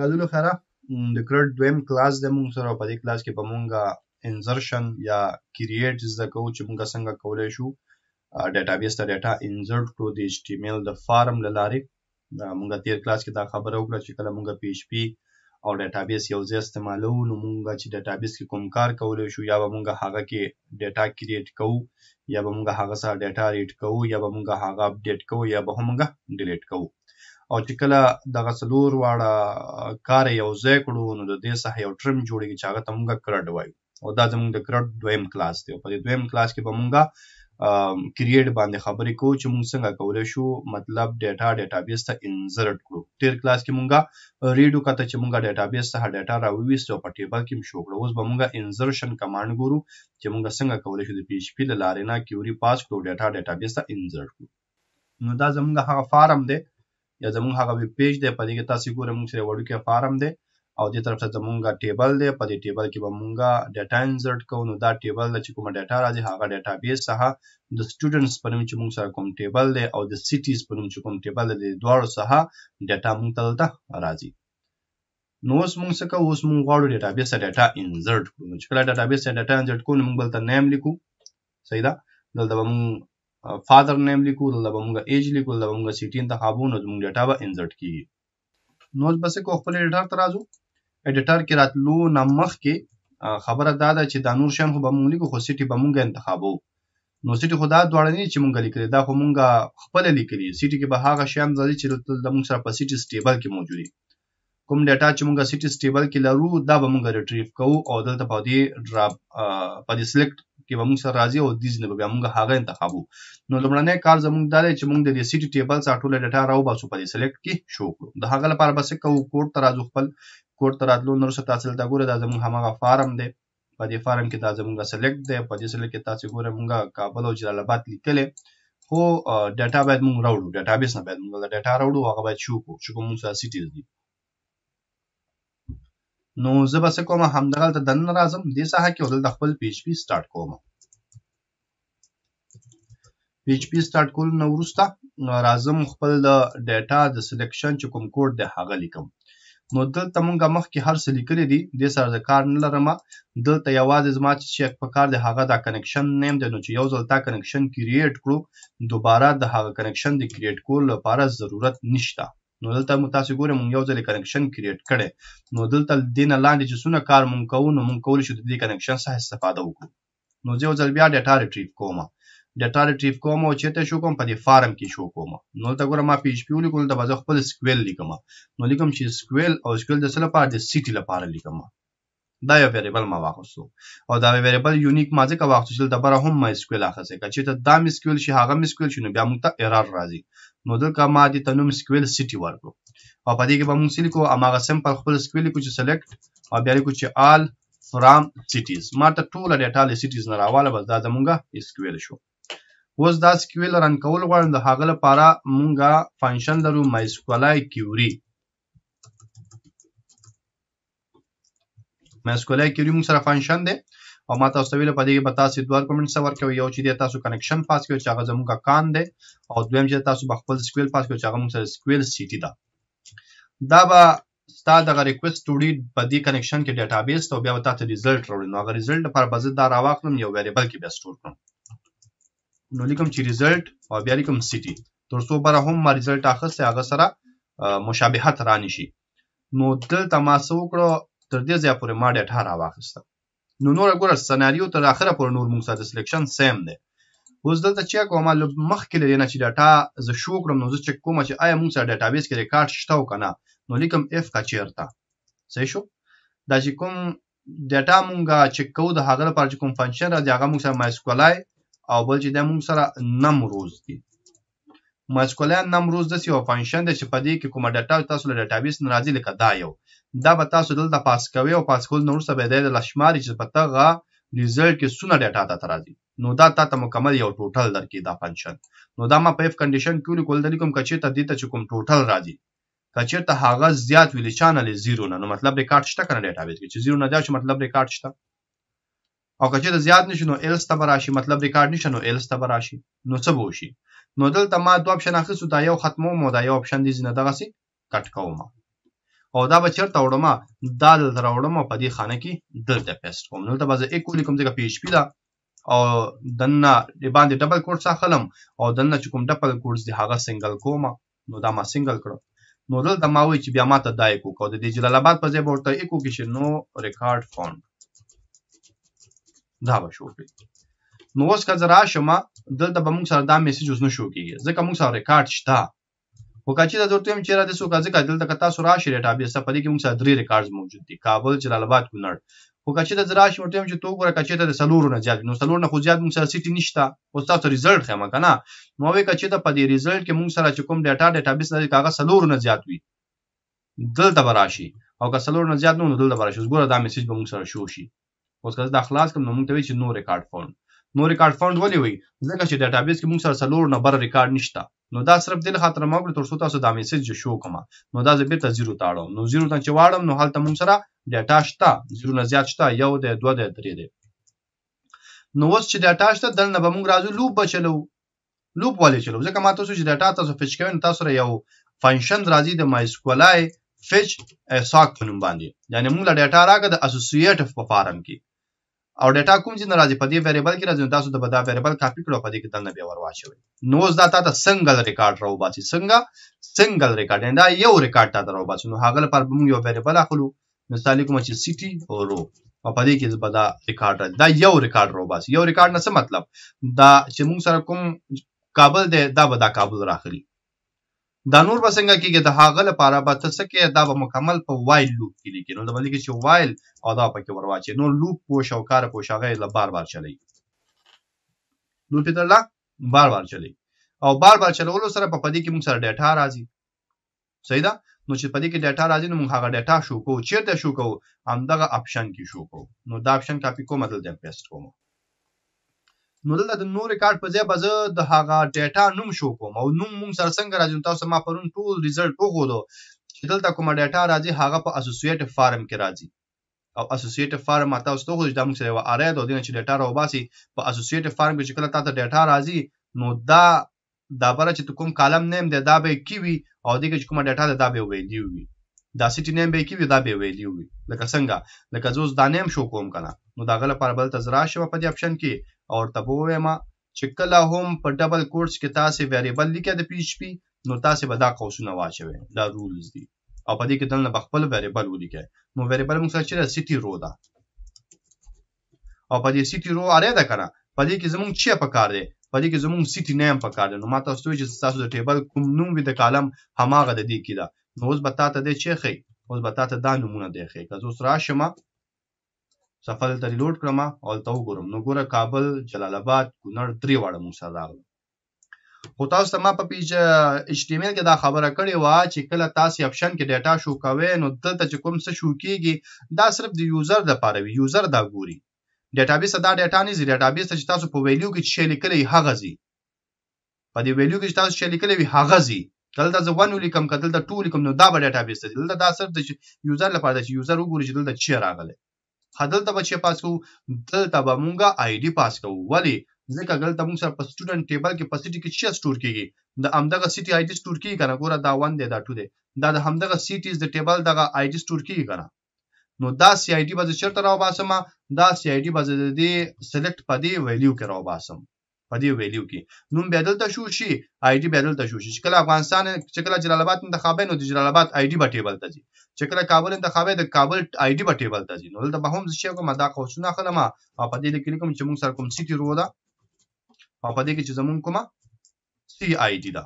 غاډولو خره د کرټ دویم کلاس د مونږ سره په دې کلاس کې به مونږه انزرشن یا کریئیټ زده کوو چې مونږ څنګه کولای شو ډیټابیس ته ډیټا انزرټ کړو د ایچ ټی ایم ایل د فارم له لارې مونږ تیر کلاس کې دا خبره وکړه چې کله مونږ پی ایچ پی او ډیټابیس یو ځای استعمالو نو مونږ چې ډیټابیس کې کوم کار کولای شو یا به مونږ هغه کې ډیټا کریئیټ کوو یا به مونږ هغه سره ډیټا ریډ کوو یا به مونږ هغه اپډیټ کوو یا به مونږ ډیلیټ کوو او چې کله دغه څلور واړه کار یو ځای کړو نو د دې څخه یو ټرم جوړیږي چې هغه ته موږ کرډ وایو او دا زموږ د کرډ دویم کلاس دی او په دې دویم کلاس کې به موږ کریټ باندې خبرې کوو چې موږ څنګه کولای شو مطلب ډیټا ډیټابیس ته انزرټ کړو تیر کلاس کې موږ ریډو کته چې موږ ډیټابیس ته ډیټا راوېست او په ټیبل کې مشو کړو اوس به موږ انزرشن کمانډ ګورو چې موږ څنګه کولای شو د پی ایچ پی د لارې نه کیوري پاس کړو ډیټا ډیټابیس ته انزرټ کړو نو دا زموږ هغه فارم دی یا زمونږ هغه ویب پیج دی په دې کې تاسو ګورئ موږ سره وړوکی فارم دی او دې طرف ته زمونږه ټیبل دی په دې ټیبل کې به مونږه ډیټا انسرټ کوو نو دا ټیبل چې کومه ډیټا راځي هغه ډیټا بیس څخه د سټوډنټس په نوم چې مونږ سره کوم ټیبل دی او د سټیز په نوم چې کوم ټیبل دی دواړو څخه ډیټا مونږ ته دلته راځي نو اوس مونږ څه کوو اوس مونږ غواړو ډیټا بیس ته ډیټا انسرټ کړو چې کله ډیټا بیس ته ډیټا انسرټ کوو نو مونږ بلته نیم لیکو صحیح ده دلته به مونږ فادر نیم لیکو دلته به مونږ ایج لیکو دلته به مونږ سیټي انتخابو نو زمونږ ډیټا به انزرټ کیږي نو بس کو خپل ایډیټر ته راځو ایډیټر کې راتلو نه مخکې خبره دا ده چې دا نور شیان خو به مونږ لیکو خو سیټي به مونږ انتخابو نو سیټي خو دا دواړه نه چې مونږ لیکلي دا خو مونږ خپل لیکلي سیټي کې به هغه شیان ځي چې د مونږ سره په سیټي سټیبل کې موجود دي کوم ډیټا چې مونږ سیټي سټیبل کې لرو دا به مونږ ریټریو کوو او دلته په دې ډراپ په دې سلیکټ کې به موږ سره راځي او دیز نه به موږ هغه انتخابو نو لومړنی کار زموږ دا دی چې موږ د دې سیټي ټیبل سره ټوله ډیټا راوباسو په دې سلیکټ کې شو کړو د هغه لپاره به څه کوو کوډ ته راځو خپل کوډ ته راتلو نور څه تاسو ته ګوره دا زموږ همغه فارم دی په دې فارم کې دا زموږ سلیکټ دی په دې سلیکټ کې تاسو ګوره موږ کابل او جلال آباد لیکلې خو ډیټا باید موږ راوړو ډیټابیس نه باید موږ ډیټا راوړو هغه باید شو کړو چې کوم سیټیز دي نو زه به څه کومه همدغلته دننه راځم دې ساحه کې او دلته خپل پی ایچ پي سټارټ کوم پی ایچ پي سټارټ کولو نه وروسته راځم خپل د ډیټا د سلیکشن چې کوم کوډ دی هغه لیکم نو دلته مونږه مخکې هر څه لیکلي دي دې سره د کار نه لرم دلته یوازې زما چې چیک په کار دی هغه دا کنکشن نیم دی نو چې یو ځل تا کنکشن کریټ کړو دوباره د هغه کنکشن د کریټ کولو لپاره ضرورت نشته نو دلته مو تاسو ګورئ مونږ یو ځل کنکشن کریټ کړي نو دلته دینه لاندې چې څونه کار مونږ کوو نو مونږ کولی شو د دې کنکشن څخه استفاده وکړو نو زه یو ځل بیا ډیټا ریټریو کوم ډیټا ریټریو کوم او چیرته شو کوم په دې فارم کې شو کوم نو دا ګورم ما پی ایچ پی ولیکم دا به خپل سکویل لیکم نو لیکم چې سکویل او سکویل د څه لپاره د سیټي لپاره لیکم دا یو ویریبل ما واخستو او دا ویریبل یونیک ما ځکه واخستو چې دبره هم ما سکویل اخسته که چیرته دا می سکویل شي هغه می سکویل شي نو بیا موږ ته ایرار راځي نو دلته ما دې ته نوم سکویل سیټي ورکړو او په دې کې به موږ څه لیکو هماغه سمپل خپل سکویل لیکو چې سلیکټ او بیا لیکو چې آل فرام سیټیز ما ته ټوله ډیټا له سیټیز نه راواله بس دا زمونږ سکویل شو اوس دا سکویل رن کول غواړم د هغه لپاره مونږ فنکشن لرو مای سکولای کیوري مای سکولای کیوري مونږ سره فنکشن دی او ما تاسو ته ویل په دې کې به تاسو دوه کومنټس ورکوي یو چې تاسو کنکشن پاس کړئ چې هغه زموږه کان دی او دویم چې تاسو به خپل سکویل پاس کړئ چې هغه موږ سره سکویل سیټي ده دا به ستا دغه ریکوست ټوډي په دې کنکشن کې ډیټابیس ته بیا به تاسو ریزلټ راوړي نو هغه ریزلټ لپاره به زه دا راواخلم یو ویریبل کې بیا سټور کړم نو لیکم چې ریزلټ او بیا لیکم سیټي تر څو بره هم ما ریزلټ اخیستی هغه سره مشابهت رانیشي نو دلته ما څه وکړو تر دې ځایه پورې ما ډیټا راواخیسته نو نور ګوره سناریو تر اخره پورې نور موږ سره د سلیکشن سیم دی اوس دلته چې کوم له مخکې لري نه چې ډاټا زه شو کړم نو زه چک کوم چې آیا موږ سره ډاټابیس کې ریکارډ شته او کنه نو لیکم اف کا چیرته صحیح شو دا چې کوم ډاټا مونږه چک کوو د هغه لپاره چې کوم فنکشن راځي هغه موږ سره مایسکولای او بل چې د موږ سره نم روز دی مایسکولای نم روز داسې یو فنکشن دی چې په دې کې کومه ډاټا تاسو له ډاټابیس نه راځي لکه دا یو دا به تاسو دلته پاس کوي او پاس کول نو وروسته به د لشماري چې په تغه ریزلټ کې څونه ډیټا ته راځي نو دا تا ته مکمل یو ټوټل درکې دا فنکشن نو دا ما په اف کنډیشن کې لیکل د کوم کچې ته دې ته چې کوم ټوټل راځي کچې ته هغه زیات ویل چانل 0 نه نو مطلب ریکارډ شته کنه ډیټا بیس کې چې 0 نه دا چې مطلب ریکارډ شته او کچې ته زیات نشي نو الس ته راشي مطلب ریکارډ نشي نو الس ته راشي نو څه به شي نو دلته ما دوه اپشن اخیستو دا یو ختموم او دا یو اپشن دې زنه دغه سي کټ کوم او دا به چیرته وړم دا دلته راوړم په دې خانه کې دلته پیسټ کوم دلته به زه ایک ولیکم ځکه پی ایچ پي ده او دنه باندې ډبل کوټس اخلم او دنه چې کوم ډبل کوټس دی هغه سنگل کوم نو دا ما سنگل کړو نو دلته ما وایي چې بیا ماته دا ایکو کو د جلال آباد په ځای به ورته ایکو کې شي نو ریکارډ فونډ دا به شو کړي نو اوس که زه راشم دلته به موږ سره دا میسج اوس نه شو کېږي ځکه موږ سره ریکارډ شته وکاچي ته ورته چې را دي سو کاځه کډل تک تاسو راشي ډیټابیس ته پدې کې موږ سره درې ریکارډز موجود دي کابل جلال آباد کونړ وکاچي ته راش ورته چې تو ګوره کاچي ته سلور نه زیات نو سلور نه خو زیات موږ سره سیټي نشته او تاسو ریزلټ خمه کنه نو وې کاچي ته پدې ریزلټ کې موږ سره چې کوم ډیټا ډیټابیس لري کاغه سلور نه زیات وي دلته براشي او که سلور نه زیات نو دلته براشي ګوره دا میسج به موږ سره شو شي اوس که دا خلاص کوم نو موږ ته چې نو ریکارډ فون نو ریکارډ فاوند ولې وي ځکه چې ډیټابیس کې موږ سره سلور نه بر ریکارډ نشته نو دا صرف دل خاطر ما کړ تر څو تاسو دا میسج شو کوم نو دا زه بیرته زیرو تاړم نو زیرو ته چې واړم نو هلته مونږ سره ډیټا شته زیرو نه زیات شته یو دی دوه دی درې دی نو اوس چې ډیټا شته دلته به مونږ راځو لوپ به چلو لوپ ولې چلو ځکه ما تاسو چې ډیټا تاسو فچ کوئ تاسو سره یو فنکشن راځي د مایسکولای فچ اساک په نوم باندې یعنی موږ له ډیټا راګه د اسوسییټیو په فارم کې او ډیټا کوم چې ناراضي په دې ویریبل کې راځي تاسو د بدا ویریبل کاپی کړو په دې کې دنه بیا ورواچوي نو اوس دا تاسو سنگل ریکارډ راو باسي څنګه سنگل ریکارډ دا یو ریکارډ تاسو راو باسي نو هغه لپاره موږ یو ویریبل اخلو مثال کوم چې سيتي او رو او په دې کې بدا ریکارډ راځي دا یو ریکارډ راو باسي یو ریکارډ نه څه مطلب دا چې موږ سره کوم کابل دی دا بدا کابل راخلي دا نور به څنګه کېږي د هغه لپاره به ته څه کې دا به مکمل په وایل لوپ کې لیکي نو د باندې کې چې وایل او دا پکې ورواچي نو لوپ پوش او کار پوش هغه له بار بار چلی لوپ یې درلا بار بار چلی او بار بار چلولو سره په پدې کې موږ سره ډیټا راځي صحیح ده نو چې پدې کې ډیټا راځي نو موږ هغه ډیټا شو کوو چیرته شو کوو همدغه اپشن کې شو کوو نو دا اپشن کاپی کوم دلته پیسټ کوم نو دلته د نو ریکارډ په ځای به زه د هغه ډیټا نوم شو کوم او نوم موږ سره څنګه راځي تاسو ما پرون ټول ریزلټ وګورو چې دلته کومه ډیټا راځي هغه په اسوسییټیو فارم کې راځي او اسوسییټیو فارم ما تاسو ته وګورئ دا موږ سره یو اره د دې چې ډیټا راوباسي په اسوسییټیو فارم کې چې کله تاسو ډیټا راځي نو دا دا بره چې کوم کالم نیم دی دا به کی وي او دغه چې کومه ډیټا ده دا به ویلیو وي دا سټی نیم به کی وي دا به ویلیو وي لکه څنګه لکه زوس دا نیم شو کوم کنه نو د هغه لپاره بلته زه راشم په دې اپشن کې او ورته به ووایم چې کله هم په ډبل کوټس کې تاسې ویریبل لیکئ د پی ایچ پي نو تاسې به دا قوسونه واچوئ دا رولز دي او په دې کې دننه به خپل ویریبل ولیکئ نو ویریبل موږ سره چې ده سیټي رو ده او په دې سیټي رو اړې ده که نه په دې کې زمونږ چې پکار دی په دې کې زمونږ سیټي نیم پکار دی نو ما تاسو ته چې تاسو د ټیبل کوم نوم وي د کالم هماغه د دې کې ده نو اوس به تا ته دی چې ښي اوس به تا ته دا نومونه دی ښي که زه اوس راشم سفر ته ریلوډ کړم او ته وګورم نو ګوره کابل جلال آباد کونړ درې واړه موږ سره راغلل خو تاسو ته ما په پیج ایچ ټی ایم ایل کې دا خبره کړې وه چې کله تاسو اپشن کې ډیټا شو کوي نو دلته چې کوم څه شو کیږي دا صرف د یوزر لپاره وي یوزر دا ګوري ډیټابیس دا ډیټا نه زی ډیټابیس چې تاسو په ویلیو کې چې لیکلې هغه زی په دې ویلیو کې چې تاسو چې لیکلې وي هغه زی دلته زه ون ولیکم کتل د ټو ولیکم نو دا به ډیټابیس دی دلته دا صرف د یوزر لپاره چې یوزر وګوري چې دلته چې راغله هدلته به چې پاس کوو دلته به مونږه آی ډي پاس کوو ولی ځکه دلته موږ سره په سټوډنټ ټیبل کې په سټي کې چې سٹور کیږي د همدغه سټي آی ډي سٹور کیږي کنه ګوره دا 1 دی دا 2 دی دا د همدغه سټیز د ټیبل دغه آی ډي سٹور کیږي کنه نو دا سی آی ډي به چیرته راو باسم دا سی آی ډي به د دې سلیکټ په دې ویلیو کې راو باسم په دې ویلیو کې نوم به دلته شو شي آی ډي به دلته شو شي کله افغانستان چې کله جلال آباد منتخبې نو د جلال آباد آی ډي به ټیبل ته ځي چې کله کابل انتخابي د کابل آی ډی په ټیبل ته ځي نو دلته به هم زه شی کوم دا قوسونه اخلم او په دې کې کوم چې موږ سره کوم سیټي رو ده او په دې کې چې زمونږ کومه سی آی ډی ده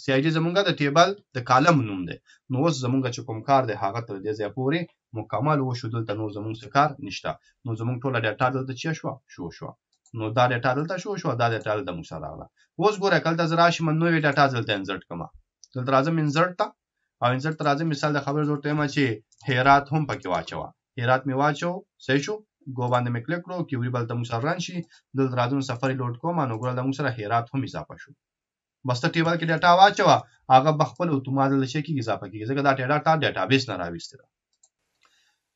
سی آی ډی زمونږ د ټیبل د کالم نوم دی نو اوس زمونږ چې کوم کار دی هغه تر دې ځای پورې مکمل وشو دلته نو زمونږ څه کار نشته نو زمونږ ټوله ډیټا دلته چی شو شو شو نو دا ډیټا دلته شو شو دا ډیټا دلته موږ سره راغله اوس ګوره کله ته زه راشم نو یې ډیټا دلته انزرټ کړم دلته راځم انزرټ ته او انځر ته راځي مثال د خبرې زور ټیمه چې هرات هم پکې واچو هرات می واچو صحیح شو ګو باندې مې کلیک کړو کیوري بل ته مسر ران شي د درازون سفر لوډ کوم نو ګره د مسر هرات هم اضافه شو بس ته ټیبل کې ډاټا واچو هغه بخپل اتومات لشي کې اضافه کیږي ځکه دا ډاټا ډیټابیس نه راويسته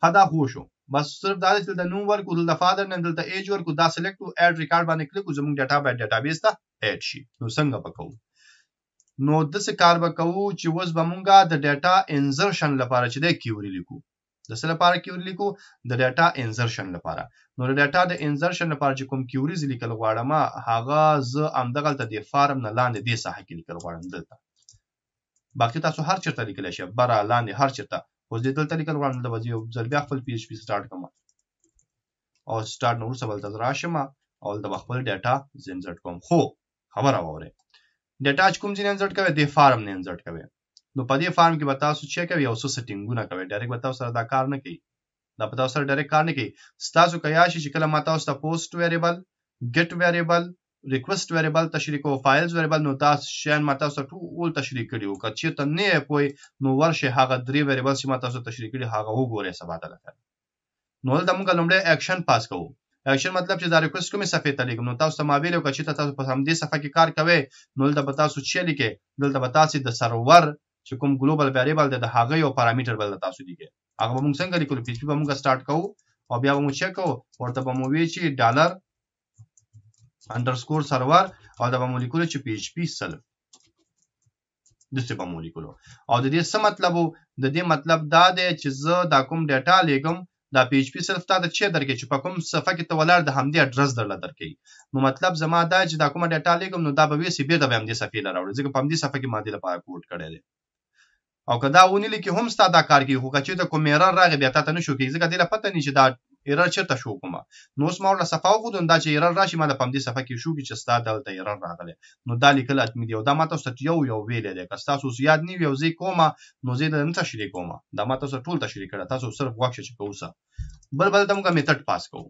خدا خو شو بس صرف دا چې د نوم ورکو د فادر نن دلته ایج ورکو دا سلیکټ او اډ ریکارډ باندې کلیک کوو زموږ ډاټا به ډاټابیس ته اډ شي نو څنګه پکو نو داسې کار به کوو چې اوس به مونږه د ډیټا انزرشن لپاره چې دی کیوري لیکو د څه لپاره کیوري لیکو د ډیټا انزرشن لپاره نو د ډیټا د انزرشن لپاره چې کوم کیوریز لیکل غواړم هغه زه همدغه د فارم نه لاندې دې ساحه کې لیکل غواړم دلته باقي تاسو هر چیرته لیکلی شئ بره لاندې هر چیرته اوس دې دلته لیکل غواړم دلته به زه یو ځل بیا خپل پی ایچ پي سټارټ کوم او سټارټ نو وروسته بلته راشم او دلته خپل ډیټا زه انزرټ کوم خو خبره واورئ ډیټا چې کوم ځای انزرټ کوي د فارم نه انزرټ کوي نو په دې فارم کې به تاسو چک کوي او څه سیټینګونه کوي ډایرکټ به تاسو سره دا کار نه کوي دا په تاسو سره ډایرکټ کار نه کوي تاسو کیا شي چې کله ما تاسو ته پوسټ ویریبل ګټ ویریبل ریکوست ویریبل تشریح کوو فایلز ویریبل نو تاسو شین ما تاسو ټول تشریح کړي وو که چیرته نه پوي نو ورشه هغه درې ویریبل چې ما تاسو تشریح کړي هغه وګورئ سبا ته نو دا موږ لومړی اکشن پاس کوو اکشن مطلب چې دا ریکوست کومه صفحه ته لیکم نو تاسو ته ما ویلو که چې تاسو په همدې صفحه کې کار کوئ نو دلته به تاسو چې لیکئ دلته به تاسو د سرور چې کوم ګلوبل ویریبل د هغه یو پارامټر بل تاسو دیږي هغه به موږ څنګه لیکو پی ایچ پی به موږ سٹارټ کوو او بیا به موږ چک کوو ورته به مو وی چې ډالر انډرسکور سرور او دا به مو لیکلو چې پی ایچ پی سلف دسته به مو لیکلو او د دې څه مطلب د دې مطلب دا دی چې زه دا کوم ډیټا لیکم دا پی ایچ پی صرف تا د چه درکې چې په کوم صفحه کې ته ولاړ د همدې اډرس درله درکې نو مطلب زما دا چې دا کومه ډیټا لګم نو دا به وسی بیرته به همدې صفحې لا راوړي ځکه په همدې صفحه کې ما دې لپاره کوډ کړی دی او که دا ونی لیکي هم ستا دا کار کوي خو که چېرته کوم ایرر راغی بیا تا ته نه شو کېږي ځکه دې له پته نه چې دا ایرر چیرته شو کومه نو اوس ما ورله صفه وغوډم دا چې ایرر راشي ما د پم دې صفه کې شو کې چې ستا دلته ایرر راغلی نو دا لیکل اتمی دی او دا ما تاسو ته یو یو ویلې دی که تاسو یاد نه یو زی کومه نو زی نه تشریح کومه دا ما تاسو ټول تشریح کړه تاسو صرف واښه چې کوسه بل بل تمګه میتھډ پاس کوو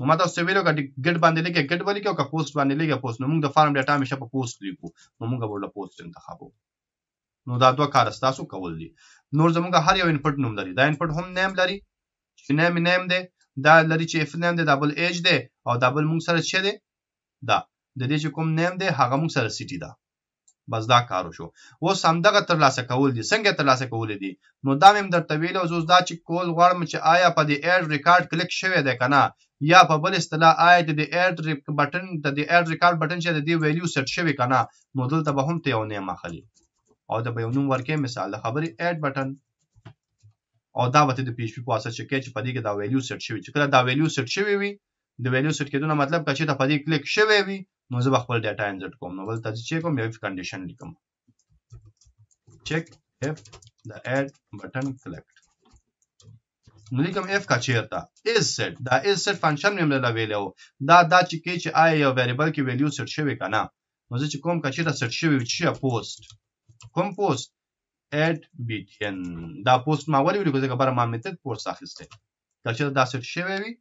نو ما تاسو ویلو کا ګډ باندې لګي ګډ باندې کې او کا پوسټ باندې لګي پوسټ نو موږ د فارم ډیټا همیشه په پوسټ لیکو نو موږ ورله پوسټ انتخابو نو دا دوه کار تاسو کول دي نور زموږ هر یو انپټ نوم لري دا انپټ هم نیم لري چې نیم نیم دی دا لري چې اف نیم دی ډبل ایج دی او ډبل مونږ سره څه دی دا د دې چې کوم نیم دی هغه مونږ سره سیټی دا بس دا کارو شو اوس همدغه ترلاسه کول دي څنګه ترلاسه کول دي نو دا مې درته ویل او اوس دا چې کول غواړم چې آیا په دې ایډ ریکارډ کلیک شوی دی که نه یا په بل اصطلاح آیا د دې ایډ بټن د دې ایډ ریکارډ بټن چې د دې ویلیو سیټ شوی که نه نو دلته به هم ته یو نیم اخلي او د به یو نوم ورکې مثال د خبرې ایډ بټن او دا به د پی ایچ پی په واسطه چک کې چې په دې کې دا ویلیو سیټ شوی چې کله دا ویلیو سیټ شوی وي د ویلیو سیټ کېدو مطلب کچې ته په دې کلیک شوی وي نو زه به خپل ډیټا انزرټ کوم نو ولته چې کوم یو کنډیشن لیکم چک اف د اډ بٹن کلیکټ نو لیکم اف کا چیرته از سیټ دا از سیټ فنکشن مې مله ویلو دا دا چې کې چې آی یو ویریبل کې ویلیو سیټ شوی کنه نو زه چې کوم کا چیرته سیټ شوی چې پوسټ کوم پوسټ at btn دا پوسټ ما ولې ولیکو ځکه بره ما میتد پوسټ اخیسته که چېرته دا سیټ شوی وي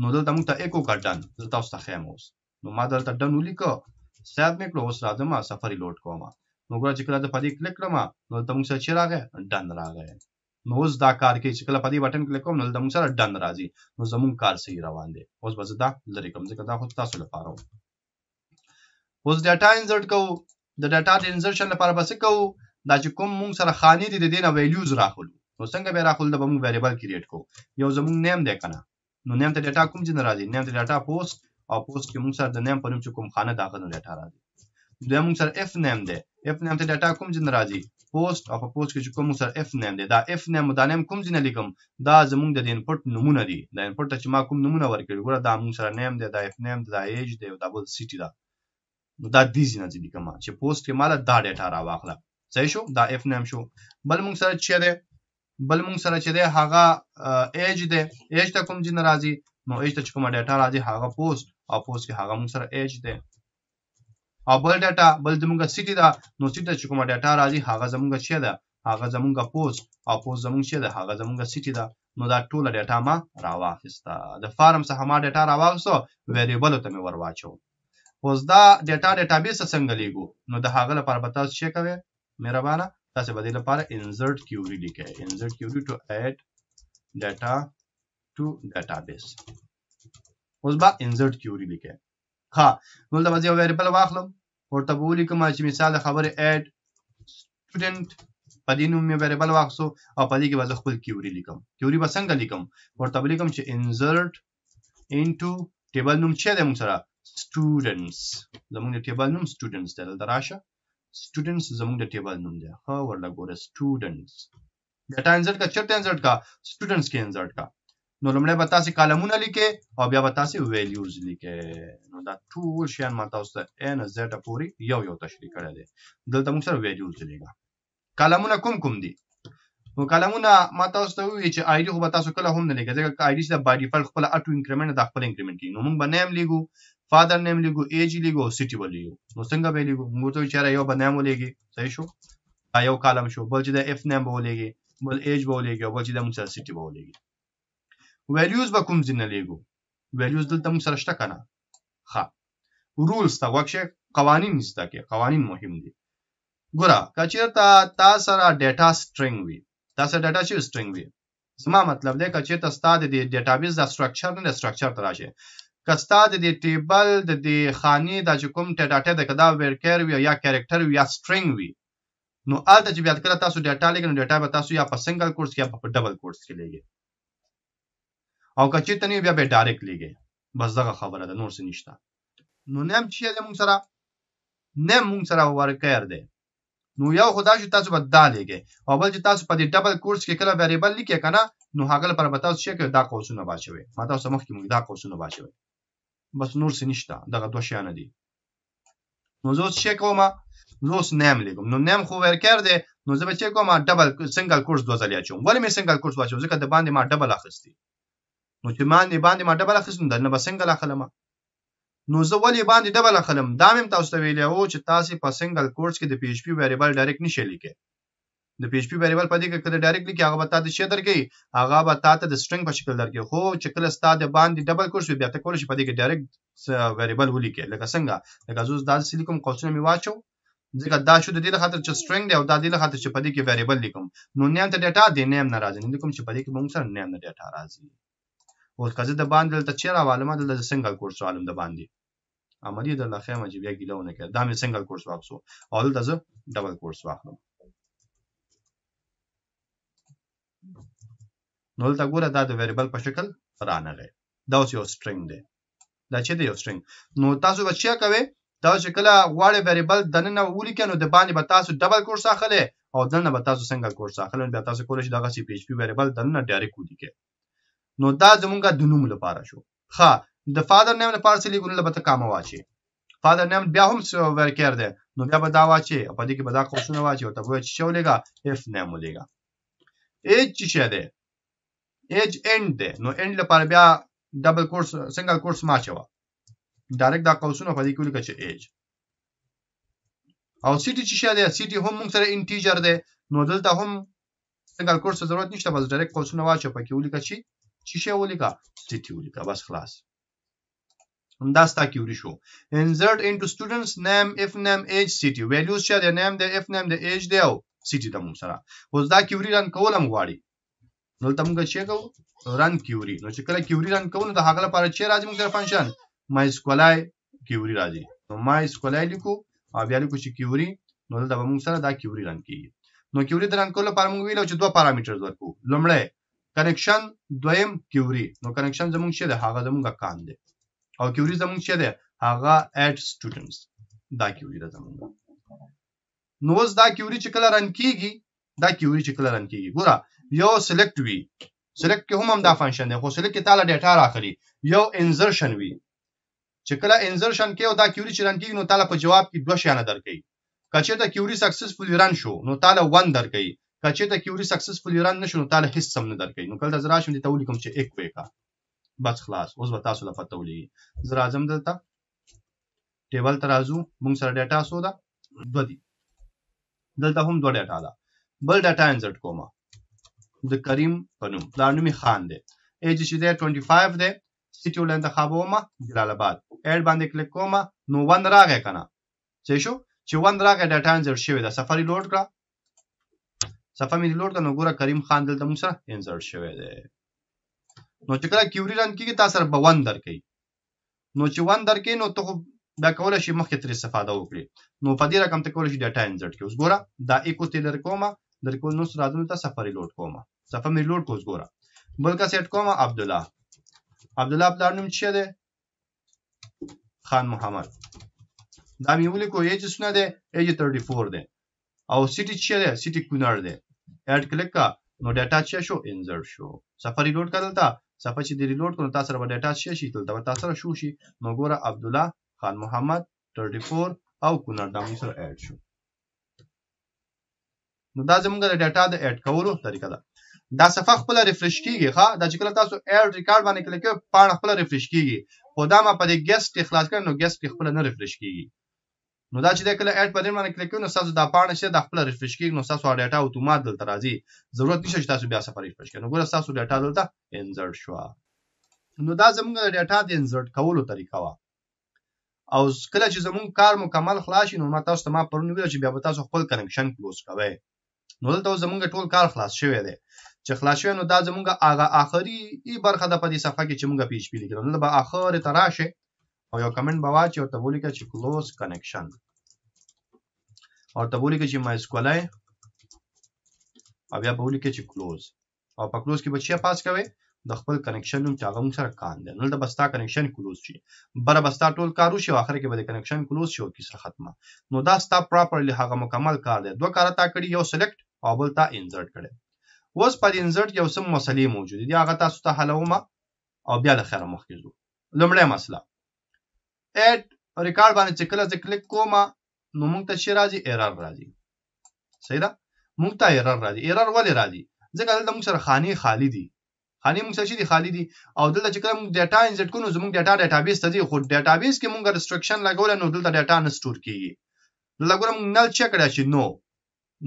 نو دلته موږ ته ایکو کا ډن زه تاسو ته ښیم اوس نو ما دلته ډن ولیکه سیب مې کړو اوس راځم سفري لوډ کوم نو ګوره چې کله زه په دې کلیک کړم نو دلته موږ سره چې راغی ډن راغی نو اوس دا کار کوي چې کله په دې بټن کلیک کوم نو دلته موږ سره ډن راځي نو زموږ کار صحیح روان دی اوس به زه دا لرې کړم ځکه دا خو تاسو لپاره اوس ډاټا انزرټ کوو د ډاټا د انزرشن لپاره به څه کوو دا چې کوم مونږ سره خاني دي د دې نه ویلیوز راخلو نو څنګه به راخلو دا به مونږ ویریبل کریټ کو یو زمونږ نیم دی کنه نو نیم ته ډیټا کوم چې راځي نیم ته ډیټا پوسټ او پوسټ کې مونږ سره د نیم په نوم چې کوم خانه دا غو ډیټا راځي دویم مونږ سره اف نیم دی اف نیم ته ډیټا کوم چې راځي پوسټ او په پوسټ کې چې کوم سره اف نیم دی دا اف نیم دا نیم کوم ځنه لیکم دا زمونږ د انپټ نمونه دي دا انپټ چې ما کوم نمونه ورکړي ګوره دا مونږ سره نیم دی دا اف نیم دی دا ایج دی دا بل سیټي دا نو دا دې ځنه چې لیکم چې پوسټ کې مال دا ډیټا راواخله صحیح شو دا اف نیم شو بل مونږ سره چې دی بل مونږ سره چې دی هغه ایج دی ایج ته کوم جن راځي نو ایج ته چې کومه ډیټا راځي هغه پوسټ او پوسټ کې هغه مونږ سره ایج دی او بل ډیټا بل زمونږ سټي دا نو سټي ته چې کومه ډیټا راځي هغه زمونږ چې ده هغه زمونږ پوسټ او پوسټ زمونږ چې ده هغه زمونږ سټي ده نو دا ټوله ډیټا ما راواخیسته د فارم څخه ما ډیټا راواخیسته ویریبل ته مې ورواچو اوس دا ډیټا ډیټابیس څنګه لیږو نو د هغه لپاره به تاسو څه کوئ مهربانه تاسو به دې لپاره insert query لیکئ insert query to add data to database اوس به insert query لیکئ ښه نو دا به یو ویریبل واخلم ورته به ولیکم چې مثال د خبرې add student په دې نوم مې ویریبل واخیستو او په دې کې به زه خپل کیوري لیکم کیوري به څنګه لیکم ورته به لیکم چې insert into ټیبل نوم چې دی موږ سره students زموږ د ټیبل نوم students دی دلته راشه students زموږ د ټیبل نوم دی ها ورله ګوره students ډیټا انزرټ کا چیرته انزرټ کا students کې انزرټ کا نو لمړی به تاسو کالمونه لیکئ او بیا به تاسو ویلیوز لیکئ نو دا ټول شیان ما تاسو ته ان زد پورې یو یو تشریح کړی دی دلته موږ سره ویلیوز لیکا کالمونه کوم کوم دي نو کالمونه ما تاسو ته وی چې آی ډی خو به تاسو کله هم نه لیکئ ځکه آی ډی چې بای ډیفالت خپل اټو انکریمنت د خپل انکریمنت کې نو موږ به نیم لیکو فادر نیم لیکو ایج لیکو او سټي ولیکو نو څنګه به لیکو موږ ته چیرې یو باندې مولېږي صحیح شو دا یو کالم شو بل چې د اف نیم بولېږي بل ایج بولېږي بل چې د موږ سره سټي بولېږي ویلیوز به کوم ځینې لیکو ویلیوز دلته موږ سره شته کنه ښه رولز ته وښه قوانین نشته کې قوانین مهم دي ګوره کچېرته تا سره ډیټا سټرینګ وي تا سره ډیټا چې سټرینګ وي زما مطلب دی کچېرته ستا د دې ډیټابیس د سټرکچر نه سټرکچر ته راشه که ستا د دې ټیبل د دې خانې دا چې کوم ډاټا ده که دا ورکر وي یا کریکټر وي یا سټرینګ وي نو هلته چې بیا کله تاسو ډاټا لګئ نو ډاټا به تاسو یا په سنګل کورس کې یا په ډبل کورس کې لګئ او که چېرته نه بیا به ډایرکټ لګئ بس دغه خبره ده نور څه نشته نو نیم چې دی مونږ سره نیم مونږ سره ورکر دی نو یو خدا چې تاسو به دا لګئ او بل چې تاسو په دې ډبل کورس کې کله ویریبل لیکئ که نه نو هغه لپاره به تاسو چې دا قوسونه واچوئ ما تاسو مخکې موږ دا قوسونه واچوئ بس نور څه نشته دغه دوه شیان دي نو زه اوس څه کوم زه اوس نیم لیکم نو نیم خو ورکر دی نو زه به څه کوم ډبل سنگل کورس دوه ځلې اچوم ولې مې سنگل کورس واچوم ځکه د باندې ما ډبل اخیستی نو چې باندې باندې ما ډبل اخیستم دنه به سنگل اخلم نو زه ولې باندې ډبل اخلم دا مې تاسو ته ویلی وو چې تاسو په سنگل کورس کې د پی ایچ پی ویریبل ډایرکټ نشئ لیکئ د پی ایچ پی ویریبل پدې کې کله ډایرکټلی کې هغه بتا د شی درکې هغه بتا ته د سټرنګ په شکل درکې خو چې کله ستا د باندې ډبل کور شو بیا ته کول شي پدې کې ډایرکټ ویریبل ولیکې لکه څنګه لکه زوس دال سلیکم قوسونه می واچو ځکه دا شو د دې خاطر چې سټرنګ دی او دا د خاطر چې پدې کې ویریبل لیکم نو نیم ته ډیټا دی نیم نه راځي نو کوم چې پدې کې موږ سره نیم نه ډیټا راځي اوس کله د باندې دلته چیرې عالمه دلته څنګه کورس عالم د باندې عملی د لخیمه چې بیا ګیلونه کړ دا مې سنگل کورس واخلو او دلته زه ډبل کورس واخلم نو دلته ګوره دا د ویریبل په شکل رانغی دا اوس یو سټرینګ دی دا چې دی یو سټرینګ نو تاسو به چیا کوئ تاسو چې کله غواړئ ویریبل دننه ولیکئ نو د باندې به تاسو ډبل کوټ ساخلی او دننه به تاسو سنګل کوټ ساخلی نو بیا تاسو کولی شئ دغسې پی ایچ پي ویریبل دننه ډایرکټ ولیکئ نو دا زمونږ د نوم لپاره شو ښه د فادر نیم لپاره څه لیکونه به ته کامه واچي فادر نیم بیا هم ورکر دی نو بیا به دا واچي او په دې کې به دا قوسونه واچي او ته به وایي چې څه ولېږه اف نیم ولېږه ایج چې شه دی ایج اینډ دی نو اینډ لپاره بیا ډبل کورس سنگل کورس ما چوا ډایرکټ دا قوسونه په دې کې لیکل چې ایج او سیټي چې شه دی سیټي هم موږ سره انټیجر دی نو دلته هم سنگل کورس ضرورت نشته بس ډایرکټ قوسونه واچو پکې ولیکل چې چې شه ولیکا سیټي ولیکا بس خلاص همدا ستا کیوري شو insert into students name if name age city values شه دی name دی if name دی age دی او سیټي د موږ سره اوس دا کیوري رن کول هم غواړي نو ته موږ چې کوو رن کیوري نو چې کله کیوري رن کوو نو د هغه لپاره چې راځي موږ سره فنکشن مایس کولای کیوري راځي نو مایس کولای لیکو او بیا لیکو چې کیوري نو دلته به موږ سره دا کیوري رن کیږي نو کیوري د رن کولو لپاره موږ ویلو چې دوه پارامټرز ورکو لومړی کنکشن دویم کیوري نو کنکشن زمونږ چې ده هغه زمونږ کان دی او کیوري زمونږ چې ده هغه اټ سټوډنټس دا کیوري ده زمونږ نو اوس دا کیوري چې کله رن کیږي دا کیوري چې کله رن کیږي ګوره یو سلیکټ وي سلیکټ کې هم هم دا فنکشن دی خو سلیکټ کې تعالی ډیټا راخلي یو انزرشن وي چې کله انزرشن کې او دا کیوري چې رن کیږي نو تعالی په جواب کې دوه شیان درکړي کچې ته کیوري سکسسفل رن شو نو تعالی 1 درکړي کچې ته کیوري سکسسفل رن نشو نو تعالی هیڅ سم نه درکړي نو کله زرا شم دي تولي کوم چې 1 وېکا بس خلاص اوس به تاسو لپاره تولي زرا اعظم دلته ټیبل ترازو موږ سره ډیټا سودا دوه دي دلته هم دوه ډیټا ده بل ډیټا انسرټ کومه د کریم په نوم دا نوم خان دی ایج چې دی 25 دی سټي ول انتخابوم جلال آباد اډ باندې کلیک کوم نو ون راغی کنه چې شو چې ون راغی ډیټا انسرټ شوی دا سفر لوډ کړه صفه مې لوډ کړه نو ګوره کریم خان دلته موږ سره انسرټ شوی دی نو چې کله کیوري رن کیږي تاسو سره به ون درکې نو چې ون درکې نو ته دا کولای شي مخکې ترې استفاده وکړي نو په دې رقم ته کولای شي ډاټا انزټ کې اوس ګوره دا ایکو ته لر کومه در کول نو سرادو ته سفر لوډ کومه سفر مې لوډ کوس ګوره بل کا سیټ کومه عبد الله عبد الله پلار نوم څه دی خان محمد دا مې ولیکو ایج سونه دی ایج 34 دی او سیټي څه دی سیټي کونړ دی اډ کلیک کا نو ډاټا څه شو انزرټ شو سفر لوډ کړل تا صفحه چې دی ریلوډ کړو تاسو سره به ډاټا شي شي تل دا تاسو سره شو شي نو ګوره عبد الله خان محمد 34 او کونړ دا موږ سره اډ شو نو دا زموږ د ډاټا د اډ کولو طریقه ده دا صفحه خپل ریفرش کیږي ها دا چې کله تاسو اډ ریکارډ باندې کلیک کوئ پاڼه خپل ریفرش کیږي خو دا ما په دې ګیسټ کې خلاص کړ نو ګیسټ کې خپل نه ریفرش کیږي نو دا چې د کله اډ بدن باندې کلیک نو تاسو دا پاڼه شه د خپل ریفرش کې نو تاسو ډاټا اتومات دلته راځي ضرورت نشته چې تاسو بیا سفر ریفرش کړئ نو ګوره تاسو ډاټا دلته انزرټ شو نو دا زموږ ډاټا د انزرټ کولو طریقه وا او کله چې زمونږ کار مکمل خلاص شي نو ما تاسو ته ما پرون ویل چې بیا به تاسو خپل کنکشن کلوز کوئ نو دلته زمونږ ټول کار خلاص شوی دی چې خلاص شوی نو دا زمونږ هغه آخري ای برخه د پدې صفحه کې چې مونږ پیچ پی لیکل نو به آخر ته راشه او یو کمنټ به واچي او ته ولیکه چې کلوز کنکشن او ته ولیکه چې مای سکولای او بیا به ولیکه چې کلوز او په کلوز کې به چی پاس کوي د خپل کنکشن نوم چې هغه موږ سره کان دی دلته بس تا کنکشن کلوز شي بره بس تا ټول کار وشي او اخر کې به د کنکشن کلوز شي او کیسه ختمه نو دا ستا پراپرلی هغه مکمل کار دی دوه کار تا کړی یو سلیکټ او بل تا انزرټ کړی اوس په انزرټ یو سم مسلې موجود دي هغه تاسو ته حلومه او بیا له خیره مخکې ځو لومړی مسله اډ ریکارډ باندې چې کله زه کلیک کوم نو موږ ته چې راځي ایرر راځي صحیح ده موږ ته ایرر راځي ایرر ولې راځي ځکه دلته موږ سره خانې خالی دي خاني موږ چې دي خالی دي او دلته چې کوم ډیټا انزټ کو نو زموږ ډیټا ډیټابیس ته ځي خو ډیټابیس کې موږ ریسټریکشن لګول نو دلته ډیټا نه سٹور کیږي دلته ګورم نل چک کړه چې نو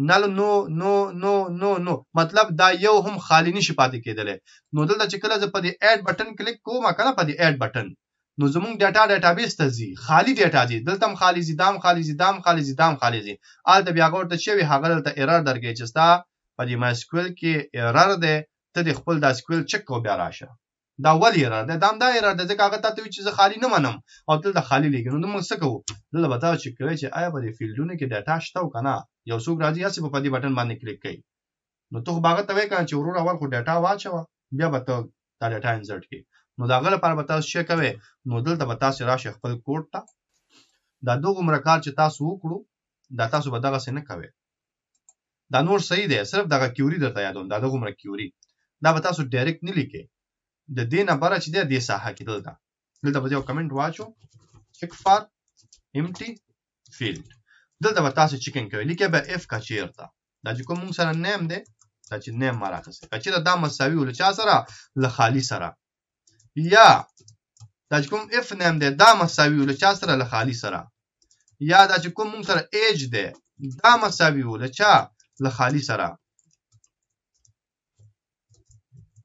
نل نو نو نو نو نو مطلب دا یو هم خالی نشي پاتې کېدلی نو دلته چې کله زه په دې اډ بٹن کلیک کوم کنه په دې اډ بٹن نو زمونږ ډاټا ډیټابیس ته ځي خالی ډیټا ځي دلته هم خالی ځي دام خالی ځي دام خالی ځي دام خالی ځي البته بیا ګورته چې وی هغه دلته ایرر درګی چې ستا په دې ماسکول کې ایرر دی ته دې خپل دا سکویل چک کو بیا راشه دا ول ایرر ده دا هم دا ایرر ده ځکه هغه تاسو چې زه خالی نه منم او تل د خالی لګي نو موږ څه کوو دلته به تاسو چک کوئ چې آیا په دې فیلډونو کې ډاټا شته او کنه یو څوک راځي هسې په دې بټن باندې کلیک کوي نو ته خو به هغه ته وایې کنه چې ورور اول خو ډاټا واچوه بیا به ته دا ډاټا انزرټ کړي نو د هغه لپاره به تاسو چک کوئ نو دلته به تاسو راشئ خپل کوډ ته دا دوغومره کار چې تاسو وکړو دا تاسو به دغسې نه کوئ دا نور صحیح دی صرف دغه کیوري درته یادوم دا دغومره کیوري دا به تاسو ډایرکټ نه لیکئ د دې لپاره چې د دې ساحه کې دلته دلته به یو کمنټ واچو چک فار امټي فیلډ دلته به تاسو چیکن کوئ لیکئ به اف کا چیرته دا چې کوم موږ سره نیم دی دا چې نیم ما راخسته که چیرته دا مساوي ول چا سره له خالی سره یا دا چې کوم اف نیم دی دا مساوي ول چا سره له خالی سره یا دا چې کوم موږ سره ایج دی دا مساوي ول چا له خالی سره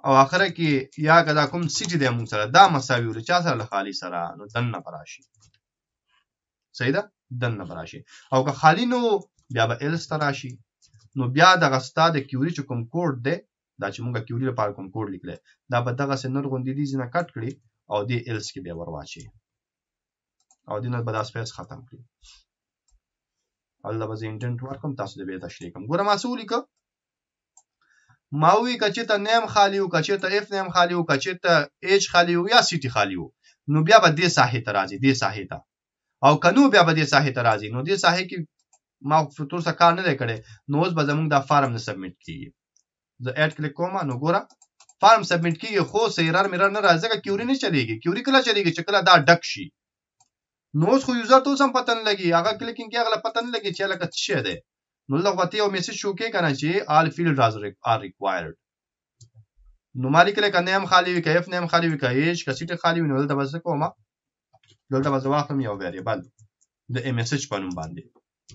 او اخره کې یا کدا کوم سټی دی موږ سره دا مساوي ول چا سره خالی سره نو دن نه براشي صحیح ده دن نه براشي او که خالی نو بیا به ال سره راشي نو بیا د غستا د کیوري چې کوم کوډ دی دا چې موږ کیوري لپاره کوم کوډ لیکل دا به دغه سنر غوندې دي ځنه کټ کړي او دی الس کې بیا ورواچي او دینه به دا سپیس ختم کړي الله به زه انټنټ ورکم تاسو د بیا تشریح کوم ګوره ما څه ولیکه ما وی کچته نیم خالی او کچته اف نیم خالی او کچته ایچ خالی او یا سیټی خالی او نو بیا به دې ساحه ته راځي دې ساحه ته او کنو بیا به دې ساحه ته راځي نو دې ساحه کې ما تر څه کار نه دی کړی نو اوس به زموږ دا فارم نه سبمیټ کیږي زه ایډ کلیک کوم نو ګوره فارم سبمیټ کیږي خو سه ایرر میرر نه راځي ځکه کیوري نه چلیږي کیوري کله چلیږي چې کله دا ډک شي نو اوس خو یوزر ته اوس هم پته نه لګي هغه کلیکینګ کې هغه پته نه لګي چې لکه څه دی نو لغوته یو میسج شو کې کنه چې all field are required نو ماری کله کنه هم خالی وي کیف نه هم خالی وي کایش کسیټ خالی وي نو دلته بس کوم دلته بس واخلم یو ویریبل د ام اس ایچ په نوم باندې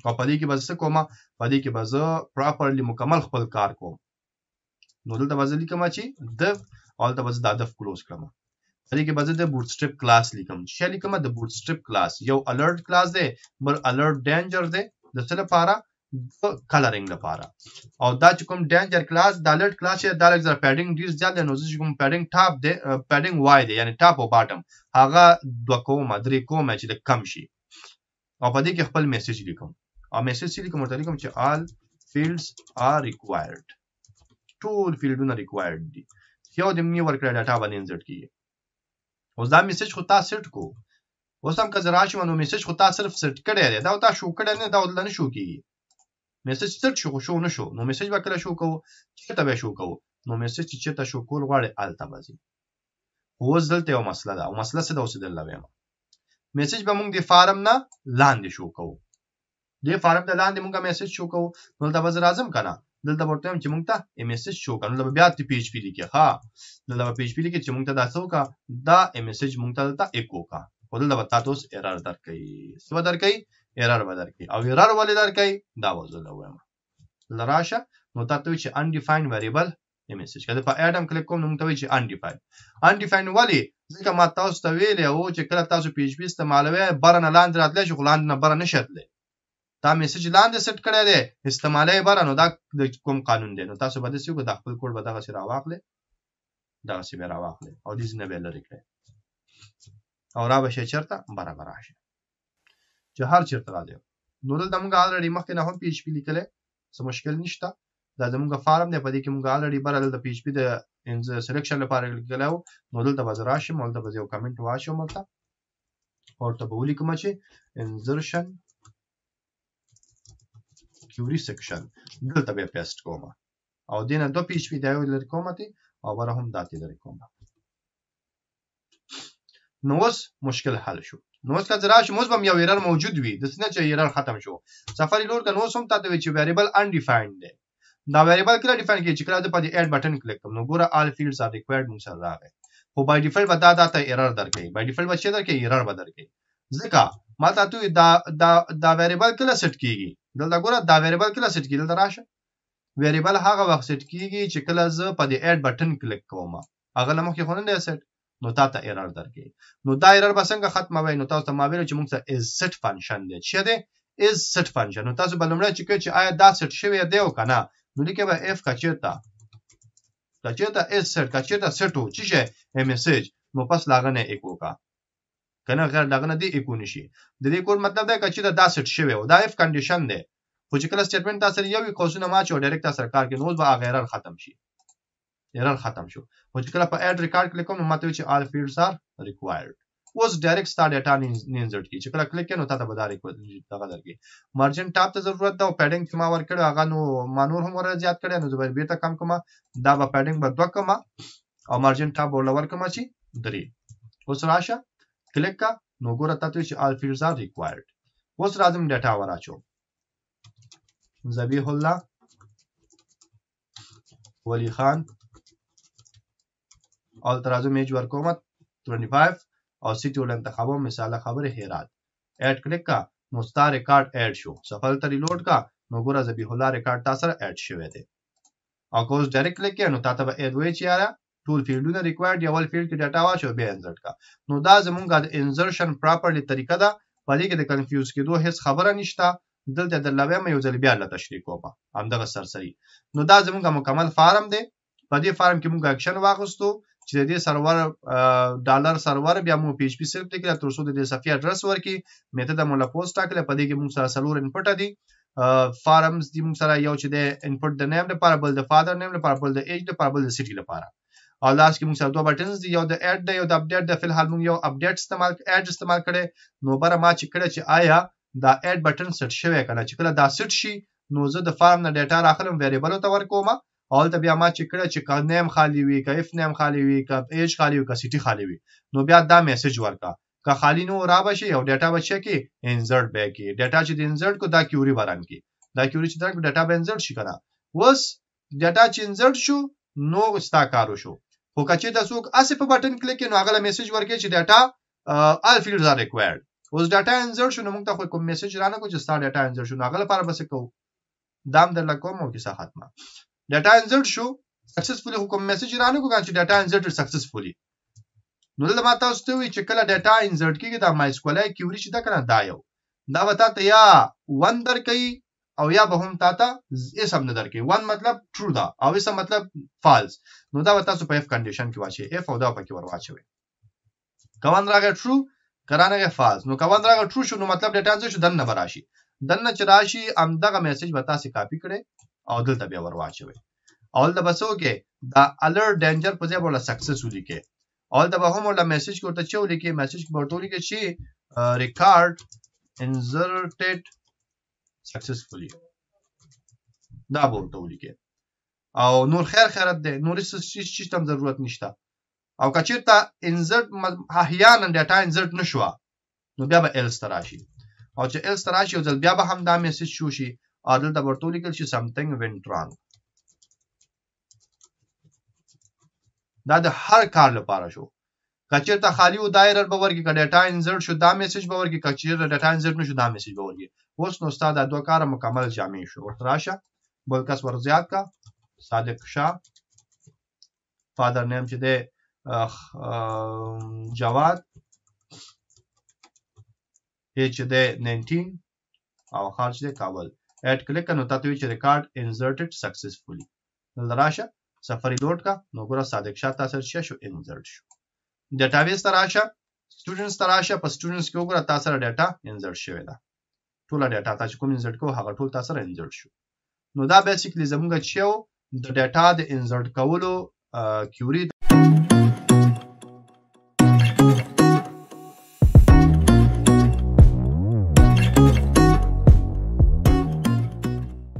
او پدې کې بس کوم پدې کې بس پراپرلی مکمل خپل کار کوم نو دلته بس لیکم چې د او دلته بس د هدف کلوز کړم پدې کې بس د بوت سټریپ کلاس لیکم چې لیکم د بوت سټریپ کلاس یو الرټ کلاس دی بل الرټ ډینجر دی د څه لپاره د کلرینګ لپاره او دا چې کوم ډینجر کلاس د الرټ کلاس چې د الرټ زره پیډینګ ډیر زیات دی نو زه چې کوم پیډینګ ټاپ دی پیډینګ وای دی یعنی ټاپ او باټم هغه دوه کومه درې کومه چې د کم شي او په دې کې خپل میسج لیکم او میسج لیکم ورته لیکم چې all fields are required ټول فیلډونه required دي یو د مې ورکړه ډاټا باندې انزټ کیږي اوس دا میسج خو تاسو سیټ کو اوس هم که زه راشم نو میسج خو تاسو صرف سیټ کړی دی دا تا شو کړی نه دا ولنه شو کیږي میسج تر شو شو نه شو نو میسج به کله شو کو چیرته به شو کو نو میسج چې چیرته شو کول غواړي الته به ځي اوس دلته یو مسله ده او مسله څه ده اوس دلته وایم میسج به موږ د فارم نه لاندې شو کو د فارم ته لاندې موږ میسج شو کو نو دا به راځم کنه دلته ورته چې موږ ته ایم اس ایس شو کنه دلته بیا ته پی ایچ پی لیکه ها دلته پی ایچ پی لیکه چې موږ ته دا څه وکا دا ایم اس ایچ موږ ته دلته ایکو کا خو دلته به تاسو ایرر درکې څه درکې error به درکړي او error ولې درکړي دا وضو لوم لراشه نو تاسو چې undefined variable میسج کله په اډم کلیک کوم نو ته وایي چې انډیفاین انډیفاین ولی ځکه ما تاسو ته ویلی او چې کله تاسو پی ایچ پی استعمالوي بره نه لاندې راتلی شي خو لاندې نه بره نه شتلی دا میسج لاندې سیټ کړی دی استعمالوي بره نو دا د کوم قانون دی نو تاسو به داسې وکړو دا خپل کوډ به دغسې راواخلئ دغسې به یې راواخلئ او دې ځینه به یې لرې کړئ او را به شي چېرته برابر راشي چې هر چیرته راځي نو دلته موږ الریډي مخکې نه هم پی ایچ پی لیکلې څه مشکل نشته دا زموږ فارم دی په دې کې موږ الریډي بل دلته پی ایچ پی د سلیکشن لپاره لیکلی و نو دلته به زه راشم هلته به زه یو کمنټ واچوم ورته ورته به ولیکم چې انزرشن کیوري سیکشن دلته به پیسټ کوم او دینه دو پی ایچ پی دی لري کوم او بره هم داتې لري کوم نو اوس مشکل حل شو نو اوس کله راشي موږ هم یو ایرر موجود وي د سینه چې ایرر ختم شو سفر لور ته نو سم تاسو وی چې ویریبل ان ډیفایند دی دا ویریبل کله ډیفایند کیږي چې کله د پدې اډ بٹن کلک کوم نو ګوره آل فیلډز ار ریکوایرډ موږ سره راغی خو بای ډیفالت به دا تاسو ایرر درکړي بای ډیفالت به چې درکړي ایرر به درکړي ځکه ما تاسو دا دا دا ویریبل کله سیټ کیږي دلته ګوره دا ویریبل کله سیټ کیږي دلته راشه ویریبل هغه وخت سیټ کیږي چې کله زه پدې اډ بٹن کلک کوم هغه لمه کې خونه نه سیټ نو تا ته ایرر درکې نو دا ایرر به څنګه ختموي نو تاسو ته ما ویلو چې موږ ته از سټ فنکشن دی چې دی از سټ فنکشن نو تاسو به لومړی چې چې آیا دا سټ شوی دی او کنه نو لیکه به اف کچیرته کچیرته از سټ کچیرته سټ و چې شي میسج نو پس لاغنه ایکو کا کنه غیر لاغنه دی ایکو نشي د دې کور مطلب دا کچیرته دا سټ شوی او دا اف کنډیشن دی خو چې کله سټیټمنټ تاسو یو کوسونه ما چې ډایرکټ تاسو کار کې نو به غیرر ختم شي error ختم شو خو چې کله په اډ ریکارډ کلیک کوم نو ماته وی چې all fields are required اوس ډایرکټ ستا ډیټا نینزټ کی چې کله کلیک کینو تا ته به دا دغه درکې مارجن ټاپ ته ضرورت ده او پیډینګ چې ما ورکړو هغه نو ما نور هم ور زیات کړی نو زه به بیرته کم کوم دا به پیډینګ به دوه کوم او مارجن ټاپ ور لور کوم چې درې اوس راشه کلیک کا نو ګوره تاسو چې all fields are required اوس راځم ډیټا وراچو زبیح الله ولی خان ترازو میج ورکوم 25 او سیټي ول انتخابوم مثال خبره هرات اډ کلیک کا نو ستا ریکارډ اډ شو سفل ته ریلوډ کا نو ګوره ذبیح الله ریکارډ تاسو سره اډ شوی دی او کوز ډایرکټ کلیک کړئ نو تاسو به اډ وای چې یاره ټول فیلډونه ریکوایرډ یو فیلډ کې ډاټا واچو بیا انزرټ کا نو دا زمونږه د انزرشن پراپرلی طریقه ده په دې کې د کنفیوز کېدو هیڅ خبره نشته دلته د لوي مې یو ځل بیا له تشریح کومه همدغه سرسری نو دا زمونږه مکمل فارم دی په دې فارم کې مونږ اکشن واغستو چې د دې سرور ډالر سرور بیا مو پی ایچ پی صرف لیکل تر څو د دې صفحه ادرس ورکړي میتھډ مو لا پوسټ ټاکله په دې کې موږ سره سلور انپټ دي فارمز دی موږ سره یو چې د انپټ د نیم لپاره بل د فادر نیم لپاره بل د ایج لپاره بل د سټي لپاره او لاس کې موږ سره دوه بټنز دي یو د اډ دی یو د اپډیټ د فلحال موږ یو اپډیټ استعمال اډ استعمال کړي نو بره ما چې کړه چې آیا دا اډ بټن سټ شوی کنه چې کله دا سټ شي نو زه د فارم نه ډیټا راخلم ویریبل ته ورکوم هلته بیا ما چې کړه چې که نیم خالی وي که اف نیم خالی وي که ایج خالی وي که سیټي خالی وي نو بیا دا میسج ورکړه که خالی نو را به شي او ډیټا به چک کړي انزرټ به کړي ډیټا چې د انزرټ کو دا کیوري به رنګ کړي دا کیوري چې دا ډیټا به انزرټ شي کنه اوس ډیټا چې انزرټ شو نو ستا کار وشو خو که چېرته څوک هسې په بټن کلیک کړي نو هغه له میسج ورکړي چې ډیټا آل فیلډز آر ریکوایرډ اوس ډاټا انزرټ شو نو موږ ته خو کوم میسج رانه کو چې ستا ډاټا انزرټ شو نو هغه لپاره به څه کوو دام درله کوم او کیسه ختمه ډاټا انزرټ شو سکسسفولي خو کوم میسج را نه کوم چې ډاټا انزرټ سکسسفولي نو دلته ما تاسو ته وی چې کله ډاټا انزرټ کیږي دا مای سکولای کیوري چې دا کنه دا یو دا وتا ته یا 1 در کوي او یا به هم تا ته اس هم نه در کوي 1 مطلب ټرو دا او اس مطلب فالس نو دا وتا تاسو په اف کنډیشن کې واچي اف او دا پکې ور واچوي کوان راغی ټرو کرانغه فالس نو کوان راغی ټرو شو نو مطلب ډاټا انزرټ شو دنه براشي دنه چې راشي ام دغه میسج به تاسو کاپی کړئ او دلته بیا ور واچوي اول د بسو کې دا الرټ ډینجر په ځای ولا سکسس ولیکي اول د به هم ولا میسج کوته چې ولیکي میسج په ټولي کې چې ریکارډ انزرټډ سکسسفلی دا ورته ولیکي او نور خیر خیرت دی نور هیڅ سیستم ضرورت نشته او کچیرته انزرټ احیانا ډیټا انزرټ نشوه نو بیا به ال راشي او چې ال راشي او ځل بیا به هم دا میسج شو شي دلته ورته ولیکل چې something went wrong دا د هر کار لپاره شو کچیرته خالی و دا ایرر به ورکړي که ډیټا انزرټ شو دا میسج به ورکړي که چیرته ډیټا انزرټ نه شو دا میسج به ورکړي اوس نو ستا دا دوه کاره مکمل جامع شو ورته راشه بل کس ور زیات کا صادق شاه فادر نیم چې دی جواد چې دی 19 او خارج دی کابل add click on utatıyor ki record inserted successfully. راشه سفری لوډ کا نو ګره صادق شاه تاسو شیا شو انزرټ شو ډیټابیس ته راشه سټوډنټس ته راشه په سټوډنټس کې وګوره تاسو سره ډیټا انزرټ شوی دا ټول ډیټا تاسو کوم انزرټ کو هغه ټول تاسو سره انزرټ شو نو دا بیسیکلی زموږ چې د ډیټا د انزرټ کولو کیوري